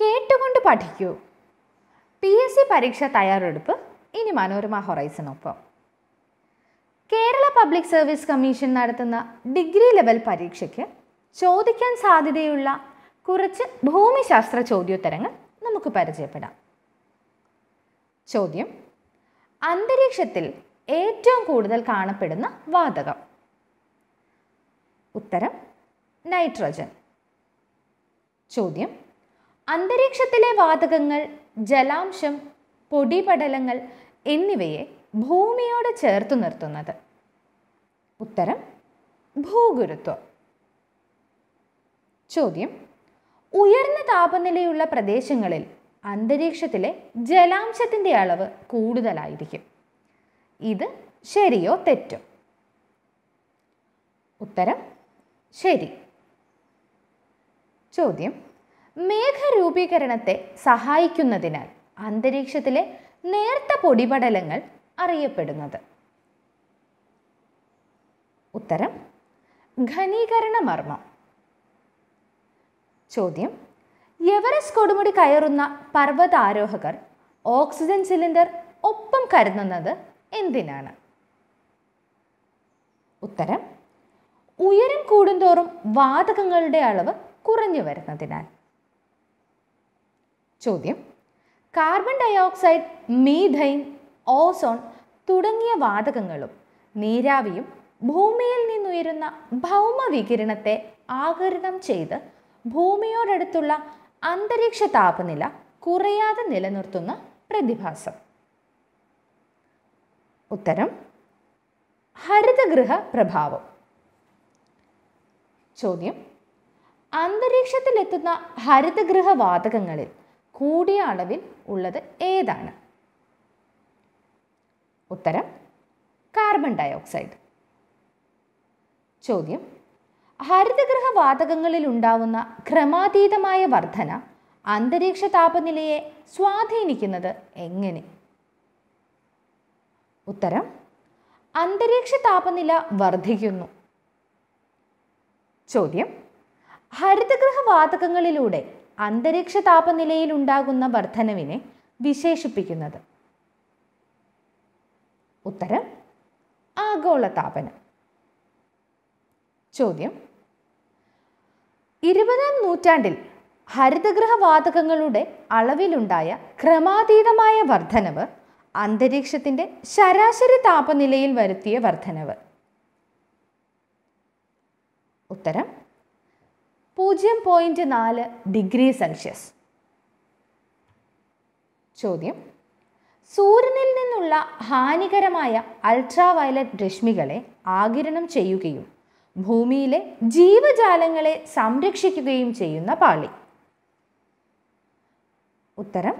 കേട്ടുകൊണ്ട് പഠിക്കൂ P S C പരീക്ഷ തയ്യാറെടുപ്പ് ഇനി മനോരമ ഹൊറൈസിനൊപ്പം കേരള പബ്ലിക് സർവീസ് കമ്മീഷൻ നടത്തുന്ന ഡിഗ്രി ലെവൽ പരീക്ഷയ്ക്ക് ചോദിക്കാൻ സാധ്യതയുള്ള കുറച്ച് ഭൂമിശാസ്ത്ര ചോദ്യോത്തരങ്ങൾ നമുക്ക് പരിചയപ്പെടാം ചോദ്യം അന്തരീക്ഷത്തിൽ ഏറ്റവും കൂടുതൽ കാണപ്പെടുന്ന വാതകം ഉത്തരം നൈട്രജൻ ചോദ്യം അന്തരീക്ഷത്തിലെ വാതകങ്ങൾ ജലാംശം പൊടിപടലങ്ങൾ എന്നിവയെ ഭൂമിയോട് ചേർത്ത് നിർത്തുന്നത് ഉത്തരം ഭൂഗുരുത്വം ചോദ്യം ഉയർന്ന താപനിലയുള്ള പ്രദേശങ്ങളിൽ അന്തരീക്ഷത്തിലെ ജലാംശത്തിൻ്റെ അളവ് കൂടുതലായിരിക്കും ഇത് ശരിയോ തെറ്റോ ഉത്തരം ശരി ചോദ്യം മേഘരൂപീകരണത്തെ സഹായിക്കുന്നതിനാൽ അന്തരീക്ഷത്തിലെ നേർത്ത പൊടിപടലങ്ങൾ അറിയപ്പെടുന്നത് ഉത്തരം ഘനീകരണ മർമ്മം ചോദ്യം എവറസ്റ്റ് കൊടുമുടി കയറുന്ന പർവ്വതാരോഹകർ ഓക്സിജൻ സിലിണ്ടർ ഒപ്പം കരുതുന്നത് എന്തിനാണ് ഉത്തരം ഉയരം കൂടുന്തോറും വാതകങ്ങളുടെ അളവ് കുറഞ്ഞു വരുന്നതിനാൽ ചോദ്യം കാർബൺ ഡയോക്സൈഡ് മീഥൈൻ ഓസോൺ തുടങ്ങിയ വാതകങ്ങളും നീരാവിയും ഭൂമിയിൽ നിന്നുയരുന്ന ഭൗമവികിരണത്തെ ആകരണം ചെയ്ത് ഭൂമിയോടടുത്തുള്ള അന്തരീക്ഷ താപനില കുറയാതെ നിലനിർത്തുന്ന പ്രതിഭാസം ഉത്തരം ഹരിതഗൃഹ പ്രഭാവം ചോദ്യം അന്തരീക്ഷത്തിലെത്തുന്ന ഹരിതഗൃഹ വാതകങ്ങളിൽ കൂടിയ അളവിൽ ഉള്ളത് ഏതാണ് ഉത്തരം കാർബൺ ഡയോക്സൈഡ് ചോദ്യം ഹരിതഗ്രഹ വാതകങ്ങളിൽ ഉണ്ടാവുന്ന ക്രമാതീതമായ വർധന അന്തരീക്ഷ താപനിലയെ സ്വാധീനിക്കുന്നത് എങ്ങനെ ഉത്തരം അന്തരീക്ഷ താപനില വർദ്ധിക്കുന്നു ചോദ്യം ഹരിതഗ്രഹ വാതകങ്ങളിലൂടെ അന്തരീക്ഷ താപനിലയിൽ ഉണ്ടാകുന്ന വർധനവിനെ വിശേഷിപ്പിക്കുന്നത് ഉത്തരം ആഗോളതാപനം ചോദ്യം ഇരുപതാം നൂറ്റാണ്ടിൽ ഹരിതഗ്രഹ വാതകങ്ങളുടെ അളവിലുണ്ടായ ക്രമാതീതമായ വർധനവ് അന്തരീക്ഷത്തിൻ്റെ ശരാശരി താപനിലയിൽ വരുത്തിയ വർധനവ് ഉത്തരം പൂജ്യം പോയിൻറ്റ് നാല് ഡിഗ്രി സെൽഷ്യസ് ചോദ്യം സൂര്യനിൽ നിന്നുള്ള ഹാനികരമായ അൾട്രാ വയലറ്റ് രശ്മികളെ ആകിരണം ചെയ്യുകയും ഭൂമിയിലെ ജീവജാലങ്ങളെ സംരക്ഷിക്കുകയും ചെയ്യുന്ന പാളി ഉത്തരം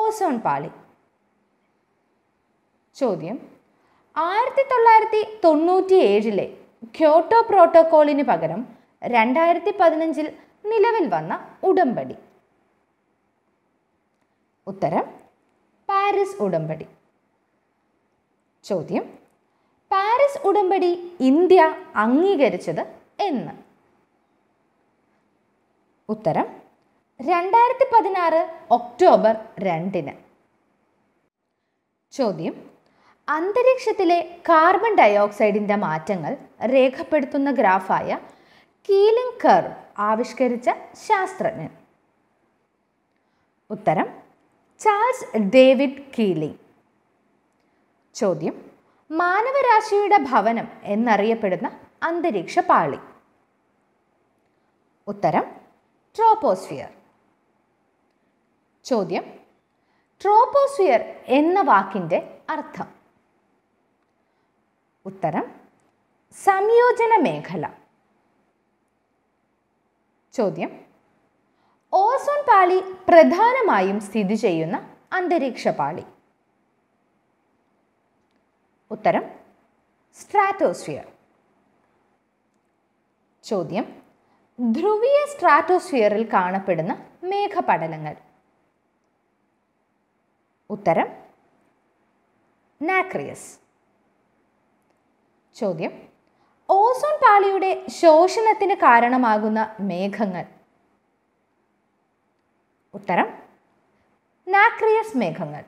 ഓസോൺ പാളി ചോദ്യം ആയിരത്തി തൊള്ളായിരത്തി തൊണ്ണൂറ്റി ഏഴിലെ ക്യോട്ടോ പ്രോട്ടോകോളിന് പകരം രണ്ടായിരത്തി പതിനഞ്ചിൽ നിലവിൽ വന്ന ഉടമ്പടി ഉത്തരം പാരീസ് ഉടമ്പടി ചോദ്യം പാരീസ് ഉടമ്പടി ഇന്ത്യ അംഗീകരിച്ചത് എന്ന് ഉത്തരം രണ്ടായിരത്തി പതിനാറ് ഒക്ടോബർ രണ്ടിന് ചോദ്യം അന്തരീക്ഷത്തിലെ കാർബൺ ഡയോക്സൈഡിൻ്റെ മാറ്റങ്ങൾ രേഖപ്പെടുത്തുന്ന ഗ്രാഫായ കീലിംഗ് കർവ് ആവിഷ്കരിച്ച ശാസ്ത്രജ്ഞൻ ഉത്തരം ചാൾസ് ഡേവിഡ് കീലിംഗ് ചോദ്യം മാനവരാശിയുടെ ഭവനം എന്നറിയപ്പെടുന്ന അന്തരീക്ഷ പാളി ഉത്തരം ട്രോപ്പോസ്ഫിയർ ചോദ്യം ട്രോപ്പോസ്ഫിയർ എന്ന വാക്കിൻ്റെ അർത്ഥം ഉത്തരം സംയോജന മേഖല ചോദ്യം ഓസോൺ പാളി പ്രധാനമായും സ്ഥിതി ചെയ്യുന്ന അന്തരീക്ഷ പാളി ഉത്തരം സ്ട്രാറ്റോസ്ഫിയർ ചോദ്യം ധ്രുവീയ സ്ട്രാറ്റോസ്ഫിയറിൽ കാണപ്പെടുന്ന മേഘപടലങ്ങൾ ഉത്തരം നാക്രിയസ് ചോദ്യം ഓസോൺ പാളിയുടെ ശോഷണത്തിന് കാരണമാകുന്ന മേഘങ്ങൾ ഉത്തരം നാക്രിയസ് മേഘങ്ങൾ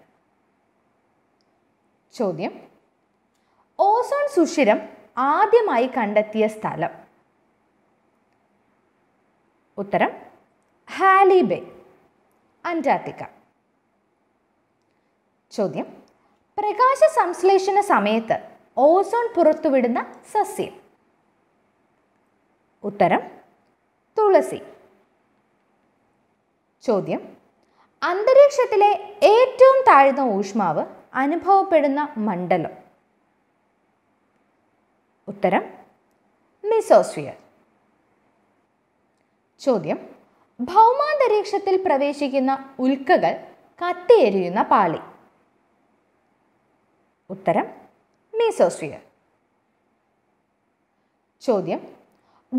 ചോദ്യം ഓസോൺ സുഷിരം ആദ്യമായി കണ്ടെത്തിയ സ്ഥലം ഉത്തരം ഹാലിബെ അന്റാർട്ടിക്ക ചോദ്യം പ്രകാശ സംശ്ലേഷണ സമയത്ത് ഓസോൺ പുറത്തുവിടുന്ന സസ്യം ഉത്തരം തുളസി ചോദ്യം അന്തരീക്ഷത്തിലെ ഏറ്റവും താഴ്ന്ന ഊഷ്മാവ് അനുഭവപ്പെടുന്ന മണ്ഡലം ഉത്തരം മിസോസ്ഫിയർ ചോദ്യം ഭൗമാന്തരീക്ഷത്തിൽ പ്രവേശിക്കുന്ന ഉൽക്കകൾ കത്തിയെരിയുന്ന പാളി ഉത്തരം മീസോസ്ഫിയർ ചോദ്യം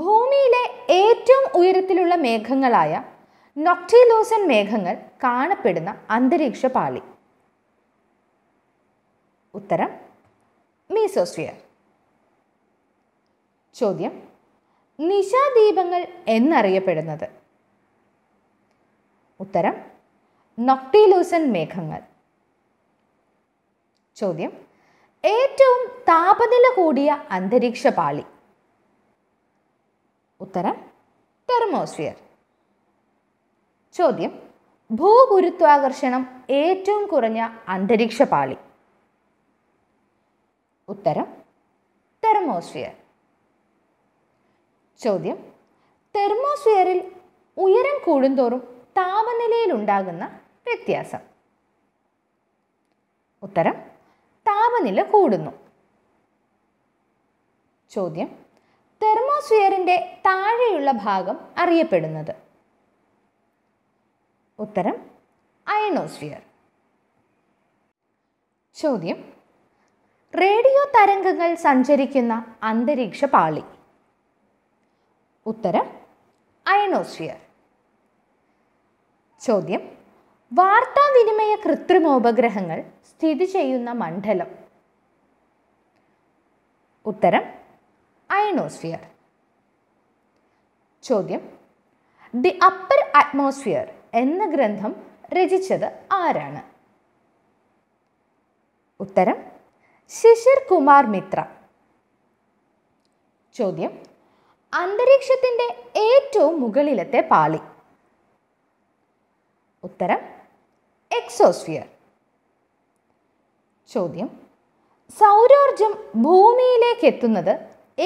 ഭൂമിയിലെ ഏറ്റവും ഉയരത്തിലുള്ള മേഘങ്ങളായ നൊക്ടിലോസൻ മേഘങ്ങൾ കാണപ്പെടുന്ന അന്തരീക്ഷ പാളി ഉത്തരം മീസോസ്ഫിയർ ചോദ്യം നിശാദീപങ്ങൾ എന്നറിയപ്പെടുന്നത് ഉത്തരം നൊക്ടിലൂസൻ മേഘങ്ങൾ ചോദ്യം ഏറ്റവും താപനില കൂടിയ അന്തരീക്ഷ പാളി ഉത്തരം തെർമോസ്ഫിയർ ചോദ്യം ഭൂഗുരുത്വാകർഷണം ഏറ്റവും കുറഞ്ഞ അന്തരീക്ഷ പാളി ഉത്തരം തെർമോസ്ഫിയർ ചോദ്യം തെർമോസ്ഫിയറിൽ ഉയരം കൂടുന്തോറും ഉണ്ടാകുന്ന വ്യത്യാസം ഉത്തരം താപനില കൂടുന്നു ചോദ്യം തെർമോസ്ഫിയറിൻ്റെ താഴെയുള്ള ഭാഗം അറിയപ്പെടുന്നത് ഉത്തരം അയണോസ്ഫിയർ ചോദ്യം റേഡിയോ തരംഗങ്ങൾ സഞ്ചരിക്കുന്ന അന്തരീക്ഷ പാളി ഉത്തരം അയണോസ്ഫിയർ ചോദ്യം വാർത്താവിനിമയ കൃത്രിമോപഗ്രഹങ്ങൾ സ്ഥിതി ചെയ്യുന്ന മണ്ഡലം ഉത്തരം അയണോസ്ഫിയർ ചോദ്യം ദി അപ്പർ അറ്റ്മോസ്ഫിയർ എന്ന ഗ്രന്ഥം രചിച്ചത് ആരാണ് ഉത്തരം ശിശിർ കുമാർ മിത്ര ചോദ്യം അന്തരീക്ഷത്തിൻ്റെ ഏറ്റവും മുകളിലത്തെ പാളി ഉത്തരം എക്സോസ്ഫിയർ ചോദ്യം സൗരോർജം ഭൂമിയിലേക്ക് എത്തുന്നത്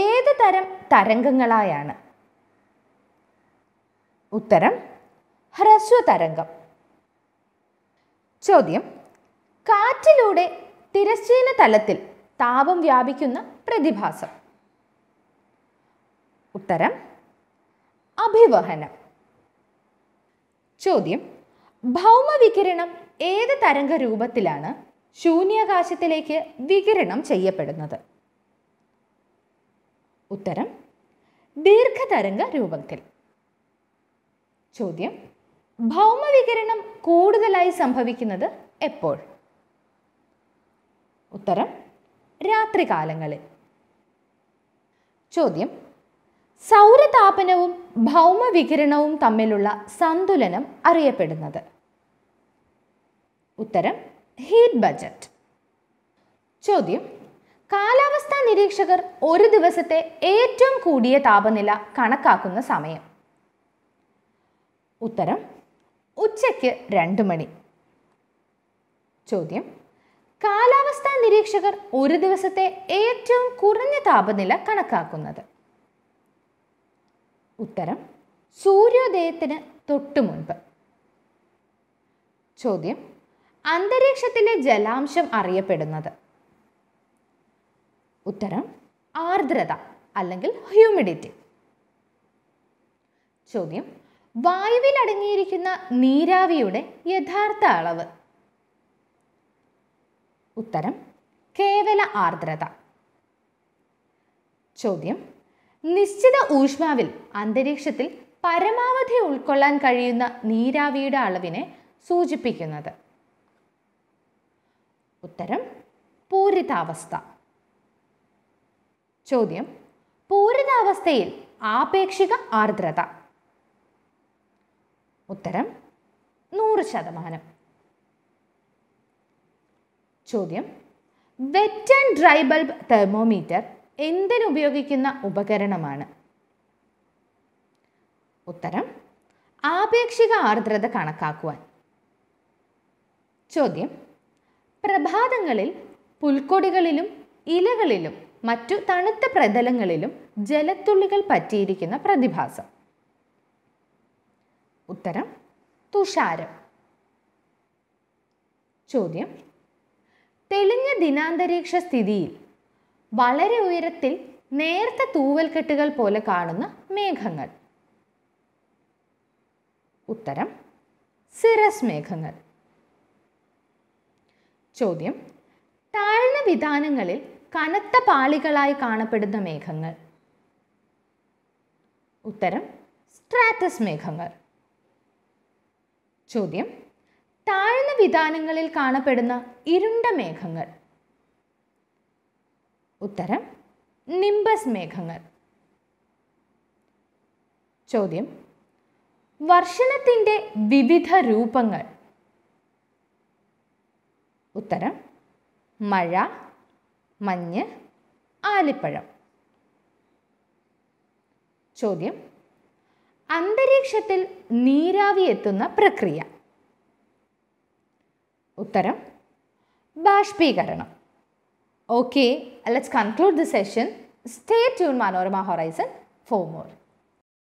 ഏത് തരം തരംഗങ്ങളായാണ് ഉത്തരം ഹ്രസ്വ തരംഗം ചോദ്യം കാറ്റിലൂടെ തിരശ്ചീന തലത്തിൽ താപം വ്യാപിക്കുന്ന പ്രതിഭാസം ഉത്തരം അഭിവഹനം ചോദ്യം ഭൗമവികിരണം ഏത് തരംഗ രൂപത്തിലാണ് ശൂന്യാകാശത്തിലേക്ക് വികിരണം ചെയ്യപ്പെടുന്നത് ഉത്തരം ദീർഘതരംഗ രൂപത്തിൽ ചോദ്യം ഭൗമവികിരണം കൂടുതലായി സംഭവിക്കുന്നത് എപ്പോൾ ഉത്തരം രാത്രികാലങ്ങളിൽ ചോദ്യം സൗരതാപനവും ഭൗമവികിരണവും തമ്മിലുള്ള സന്തുലനം അറിയപ്പെടുന്നത് ഉത്തരം ഹീറ്റ് ബജറ്റ് ചോദ്യം കാലാവസ്ഥാ നിരീക്ഷകർ ഒരു ദിവസത്തെ ഏറ്റവും കൂടിയ താപനില കണക്കാക്കുന്ന സമയം ഉത്തരം ഉച്ചയ്ക്ക് രണ്ട് മണി ചോദ്യം കാലാവസ്ഥാ നിരീക്ഷകർ ഒരു ദിവസത്തെ ഏറ്റവും കുറഞ്ഞ താപനില കണക്കാക്കുന്നത് ഉത്തരം സൂര്യോദയത്തിന് തൊട്ടു മുൻപ് ചോദ്യം അന്തരീക്ഷത്തിലെ ജലാംശം അറിയപ്പെടുന്നത് ഉത്തരം ആർദ്രത അല്ലെങ്കിൽ ഹ്യൂമിഡിറ്റി ചോദ്യം വായുവിൽ അടങ്ങിയിരിക്കുന്ന നീരാവിയുടെ യഥാർത്ഥ അളവ് ഉത്തരം കേവല ആർദ്രത ചോദ്യം നിശ്ചിത ഊഷ്മാവിൽ അന്തരീക്ഷത്തിൽ പരമാവധി ഉൾക്കൊള്ളാൻ കഴിയുന്ന നീരാവിയുടെ അളവിനെ സൂചിപ്പിക്കുന്നത് ഉത്തരം പൂരിതാവസ്ഥ ചോദ്യം പൂരിതാവസ്ഥയിൽ ആപേക്ഷിക ആർദ്രത ഉത്തരം നൂറ് ശതമാനം ചോദ്യം wet and dry bulb thermometer എന്തിനുപയോഗിക്കുന്ന ഉപകരണമാണ് ഉത്തരം ആപേക്ഷിക ആർദ്രത കണക്കാക്കുവാൻ ചോദ്യം പ്രഭാതങ്ങളിൽ പുൽക്കൊടികളിലും ഇലകളിലും മറ്റു തണുത്ത പ്രതലങ്ങളിലും ജലത്തുള്ളികൾ പറ്റിയിരിക്കുന്ന പ്രതിഭാസം ഉത്തരം തുഷാരം ചോദ്യം തെളിഞ്ഞ ദിനാന്തരീക്ഷ സ്ഥിതിയിൽ വളരെ ഉയരത്തിൽ നേർത്ത തൂവൽക്കെട്ടുകൾ പോലെ കാണുന്ന മേഘങ്ങൾ ഉത്തരം സിറസ് മേഘങ്ങൾ ചോദ്യം താഴ്ന്ന വിധാനങ്ങളിൽ കനത്ത പാളികളായി കാണപ്പെടുന്ന മേഘങ്ങൾ ഉത്തരം സ്ട്രാറ്റസ് മേഘങ്ങൾ ചോദ്യം താഴ്ന്ന വിധാനങ്ങളിൽ കാണപ്പെടുന്ന ഇരുണ്ട മേഘങ്ങൾ ഉത്തരം നിംബസ് മേഘങ്ങൾ ചോദ്യം വർഷണത്തിൻ്റെ വിവിധ രൂപങ്ങൾ ഉത്തരം മഴ മഞ്ഞ് ആലിപ്പഴം ചോദ്യം അന്തരീക്ഷത്തിൽ നീരാവി എത്തുന്ന പ്രക്രിയ ഉത്തരം ബാഷ്പീകരണം okay let's conclude the session stay tune Manorama Horizon for more